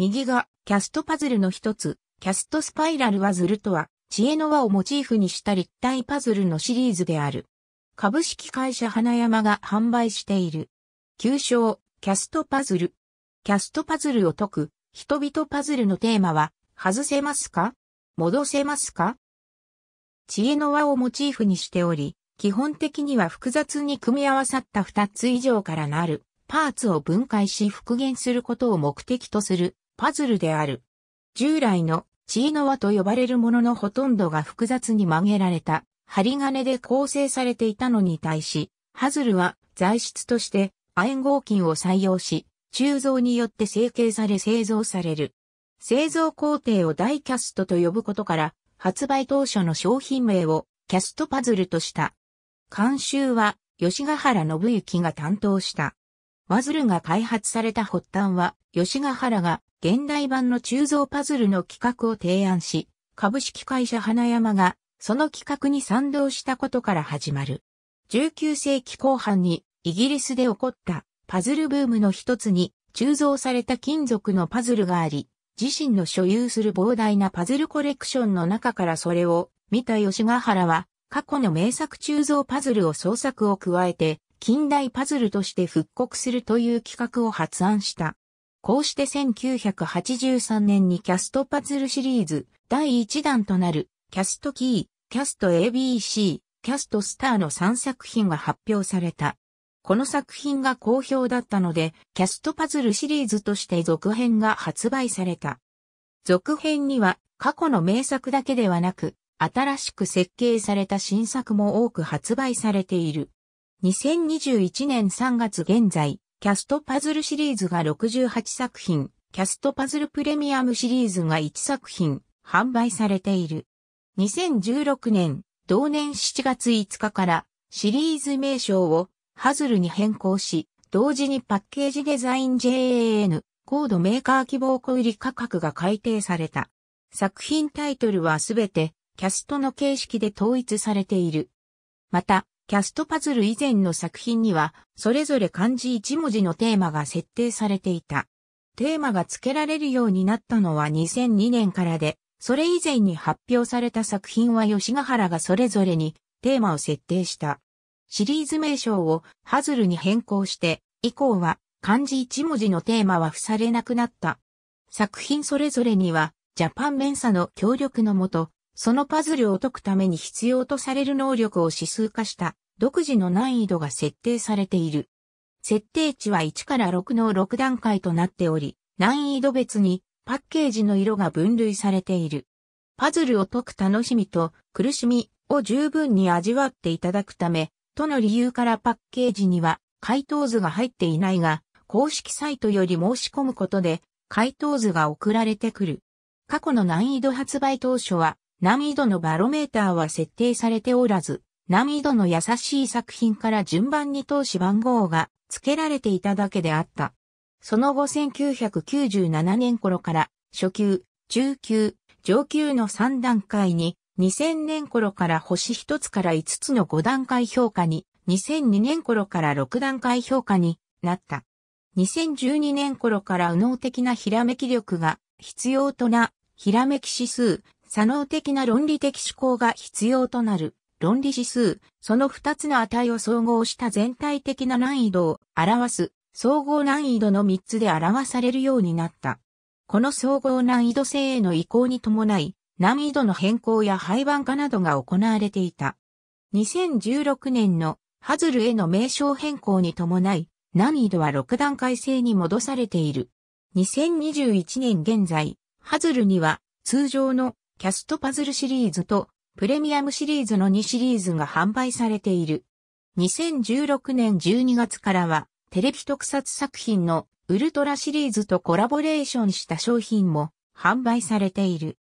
右がキャストパズルの一つ、キャストスパイラルはズルとは、知恵の輪をモチーフにした立体パズルのシリーズである。株式会社花山が販売している。旧称、キャストパズル。キャストパズルを解く、人々パズルのテーマは、外せますか戻せますか知恵の輪をモチーフにしており、基本的には複雑に組み合わさった2つ以上からなる、パーツを分解し復元することを目的とする、パズルである。従来のチーノワと呼ばれるもののほとんどが複雑に曲げられた針金で構成されていたのに対し、パズルは材質として亜鉛合金を採用し、鋳造によって成形され製造される。製造工程をダイキャストと呼ぶことから、発売当初の商品名をキャストパズルとした。監修は吉ヶ原信之が担当した。ワズルが開発された発端は、吉ヶ原が現代版の鋳造パズルの企画を提案し、株式会社花山がその企画に賛同したことから始まる。19世紀後半にイギリスで起こったパズルブームの一つに鋳造された金属のパズルがあり、自身の所有する膨大なパズルコレクションの中からそれを見た吉ヶ原は過去の名作鋳造パズルを創作を加えて近代パズルとして復刻するという企画を発案した。こうして1983年にキャストパズルシリーズ第1弾となるキャストキー、キャスト ABC、キャストスターの3作品が発表された。この作品が好評だったので、キャストパズルシリーズとして続編が発売された。続編には過去の名作だけではなく、新しく設計された新作も多く発売されている。2021年3月現在、キャストパズルシリーズが68作品、キャストパズルプレミアムシリーズが1作品、販売されている。2016年、同年7月5日からシリーズ名称をハズルに変更し、同時にパッケージデザイン JAN コードメーカー希望小売価格が改定された。作品タイトルはすべてキャストの形式で統一されている。また、キャストパズル以前の作品には、それぞれ漢字1文字のテーマが設定されていた。テーマが付けられるようになったのは2002年からで、それ以前に発表された作品は吉ヶ原がそれぞれにテーマを設定した。シリーズ名称をパズルに変更して、以降は漢字1文字のテーマは付されなくなった。作品それぞれにはジャパンメンサの協力のもと、そのパズルを解くために必要とされる能力を指数化した独自の難易度が設定されている。設定値は1から6の6段階となっており、難易度別にパッケージの色が分類されている。パズルを解く楽しみと苦しみを十分に味わっていただくため、との理由からパッケージには回答図が入っていないが、公式サイトより申し込むことで回答図が送られてくる。過去の難易度発売当初は難易度のバロメーターは設定されておらず、難易度の優しい作品から順番に投資番号が付けられていただけであった。その後1997年頃から初級、中級、上級の3段階に2000年頃から星1つから5つの5段階評価に2002年頃から6段階評価になった。2012年頃から右脳的なひらめき力が必要となひらめき指数左脳的な論理的思考が必要となる論理指数、その二つの値を総合した全体的な難易度を表す総合難易度の三つで表されるようになった。この総合難易度性への移行に伴い、難易度の変更や廃盤化などが行われていた。2016年のハズルへの名称変更に伴い、難易度は6段階制に戻されている。2021年現在、ハズルには通常のキャストパズルシリーズとプレミアムシリーズの2シリーズが販売されている。2016年12月からはテレビ特撮作品のウルトラシリーズとコラボレーションした商品も販売されている。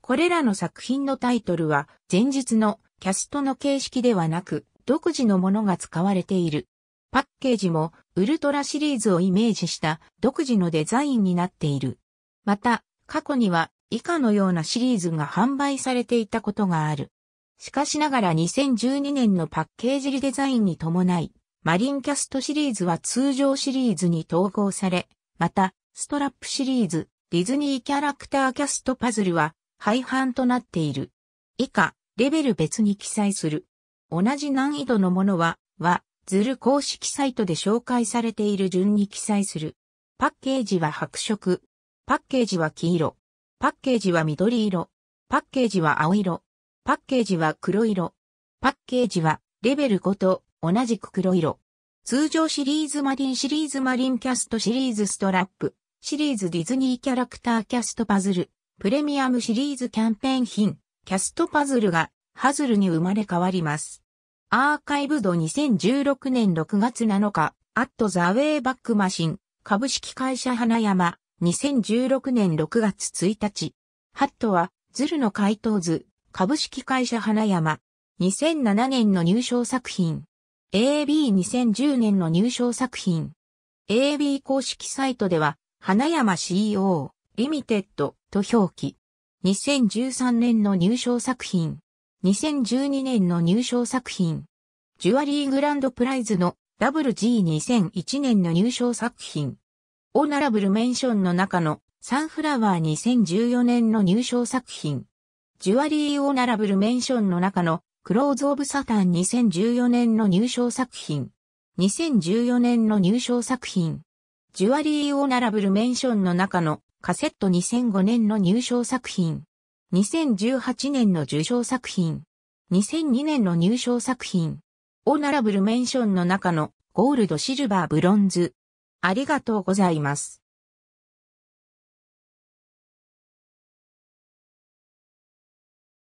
これらの作品のタイトルは前日のキャストの形式ではなく独自のものが使われている。パッケージもウルトラシリーズをイメージした独自のデザインになっている。また過去には以下のようなシリーズが販売されていたことがある。しかしながら2012年のパッケージリデザインに伴い、マリンキャストシリーズは通常シリーズに統合され、また、ストラップシリーズ、ディズニーキャラクターキャストパズルは廃版となっている。以下、レベル別に記載する。同じ難易度のものは、は、ズル公式サイトで紹介されている順に記載する。パッケージは白色。パッケージは黄色。パッケージは緑色。パッケージは青色。パッケージは黒色。パッケージはレベル5と同じく黒色。通常シリーズマリンシリーズマリンキャストシリーズストラップ。シリーズディズニーキャラクターキャストパズル。プレミアムシリーズキャンペーン品。キャストパズルがハズルに生まれ変わります。アーカイブド2016年6月7日、アットザウェイバックマシン、株式会社花山。2016年6月1日、ハットは、ズルの回答図、株式会社花山、2007年の入賞作品、AB2010 年の入賞作品、AB 公式サイトでは、花山 CO e、リミテッドと表記。2013年の入賞作品、2012年の入賞作品、ジュアリーグランドプライズの WG2001 年の入賞作品、オーナラブルメンションの中のサンフラワー2014年の入賞作品。ジュアリーオーナラブルメンションの中のクローズ・オブ・サタン2014年の入賞作品。2014年の入賞作品。ジュアリーオーナラブルメンションの中のカセット2005年の入賞作品。2018年の受賞作品。2002年の入賞作品。オーナラブルメンションの中のゴールド・シルバー・ブロンズ。ありがとうございます。